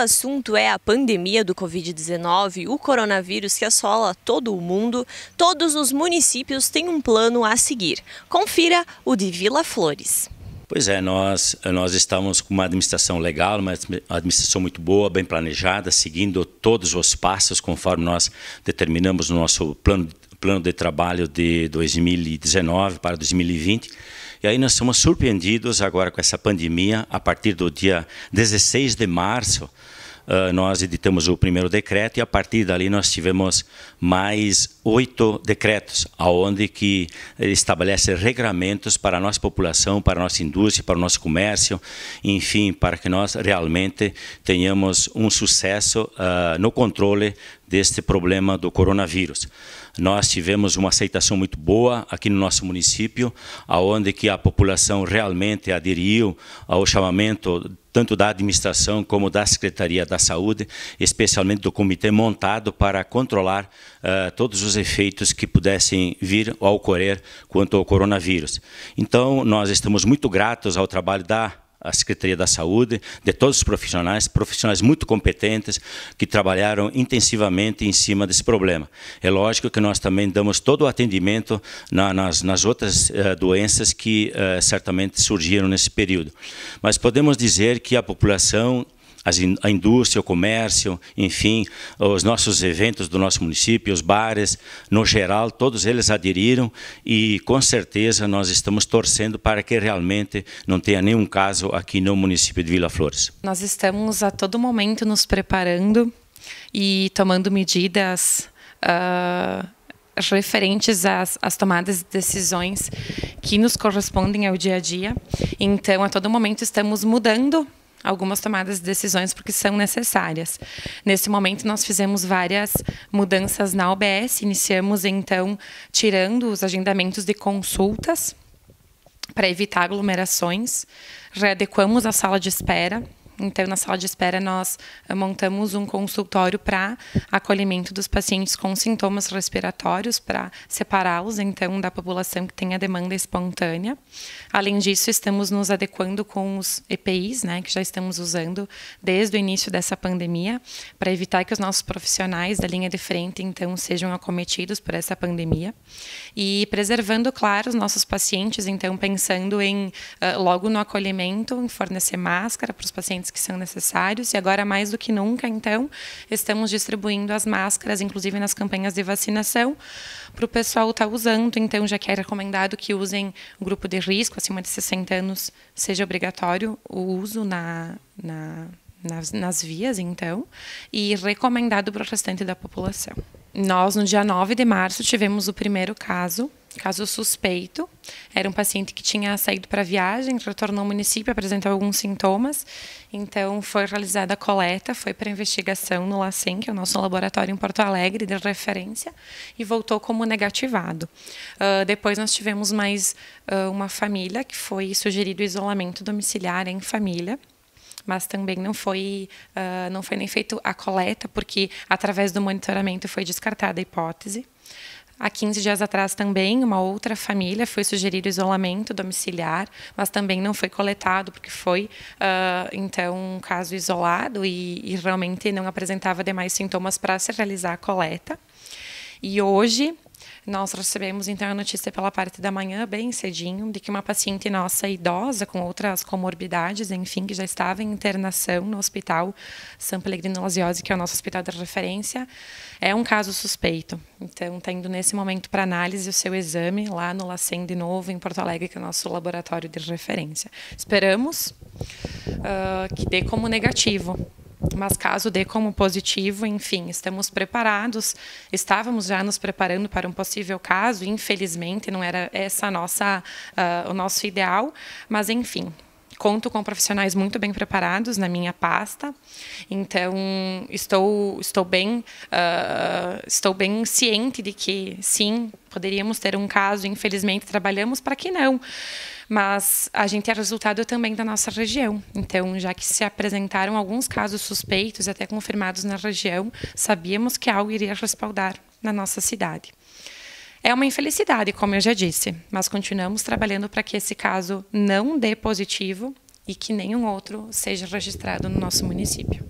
assunto é a pandemia do Covid-19, o coronavírus que assola todo o mundo, todos os municípios têm um plano a seguir. Confira o de Vila Flores. Pois é, nós, nós estamos com uma administração legal, uma administração muito boa, bem planejada, seguindo todos os passos conforme nós determinamos no nosso plano, plano de trabalho de 2019 para 2020. E aí nós somos surpreendidos agora com essa pandemia, a partir do dia 16 de março, ah, nós editamos o primeiro decreto e a partir dali nós tivemos mais oito decretos, aonde que estabelece regramentos para a nossa população, para a nossa indústria, para o nosso comércio, enfim, para que nós realmente tenhamos um sucesso uh, no controle deste problema do coronavírus. Nós tivemos uma aceitação muito boa aqui no nosso município, aonde que a população realmente aderiu ao chamamento tanto da administração como da Secretaria da Saúde, especialmente do comitê montado para controlar uh, todos os efeitos que pudessem vir ao ocorrer quanto ao coronavírus. Então, nós estamos muito gratos ao trabalho da a Secretaria da Saúde, de todos os profissionais, profissionais muito competentes que trabalharam intensivamente em cima desse problema. É lógico que nós também damos todo o atendimento na, nas, nas, outras eh, doenças que eh, certamente surgiram nesse período. Mas podemos dizer que a população in, a indústria, o comércio, enfim, os nossos eventos do nosso município, os bares, no geral, todos eles aderiram e com certeza nós estamos torcendo para que realmente não tenha nenhum caso aqui no município de Vila Flores. Nós estamos a todo momento nos preparando e tomando medidas. Uh referentes às, às, tomadas de decisões que nos correspondem ao dia a dia. Então, a todo momento, estamos mudando algumas tomadas de decisões porque são necessárias. Nesse momento nós fizemos várias mudanças na OBS, iniciamos então tirando os agendamentos de consultas para evitar aglomerações, readequamos a sala de espera então, na sala de espera, nós eh, montamos um consultório para acolhimento dos pacientes com sintomas respiratórios, para separá-los, então, da população que tem a demanda espontânea. Além disso, estamos nos adequando com os EPIs, né, que já estamos usando desde o início dessa pandemia, para evitar que os nossos profissionais da linha de frente, então, sejam acometidos por essa pandemia. E preservando, claro, os nossos pacientes, então, pensando em, eh, logo no acolhimento, em fornecer máscara para os pacientes cuidados que são necessários e agora mais do que nunca, então, estamos distribuindo as máscaras, inclusive nas campanhas de vacinação, para o pessoal estar tá usando. Então, já que é recomendado que usem grupo de risco, acima de 60 anos, seja obrigatório o uso na, na nas, nas, vias, então, e recomendado para o restante da população. Nós, no dia 9 de março, tivemos o primeiro caso Caso suspeito, era um paciente que tinha saído para viagem, retornou ao município, apresentou alguns sintomas. Então, foi realizada a coleta, foi para investigação no LACEN, que é o nosso laboratório em Porto Alegre de referência, e voltou como negativado. Uh, depois, nós tivemos mais uh, uma família que foi sugerido isolamento domiciliar em família mas também não foi uh, não foi nem feito a coleta porque através do monitoramento foi descartada a hipótese Há 15 dias atrás também, uma outra família foi sugerido isolamento domiciliar, mas também não foi coletado, porque foi, uh, então, um caso isolado e, e realmente não apresentava demais sintomas para se realizar a coleta. E hoje, nós recebemos então a notícia pela parte da manhã, bem cedinho, de que uma paciente nossa idosa com outras comorbidades, enfim, que já estava em internação no hospital São Pelegrino Lasiose, que é o nosso hospital de referência, é um caso suspeito. Então, está indo nesse momento para análise o seu exame lá no LACEN de novo, em Porto Alegre, que é o nosso laboratório de referência. Esperamos uh, que dê como negativo, mas caso dê como positivo, enfim, estamos preparados, estávamos já nos preparando para um possível caso, infelizmente não era essa nossa uh, o nosso ideal, mas enfim, conto com profissionais muito bem preparados na minha pasta. Então, estou, estou, bem, uh, estou bem ciente de que, sim, poderíamos ter um caso, infelizmente, trabalhamos para que não mas a gente é resultado também da nossa região. Então, já que se apresentaram alguns casos suspeitos, até confirmados na região, sabíamos que algo iria respaldar na nossa cidade. É uma infelicidade, como eu já disse, mas continuamos trabalhando para que esse caso não dê positivo e que nenhum outro seja registrado no nosso município.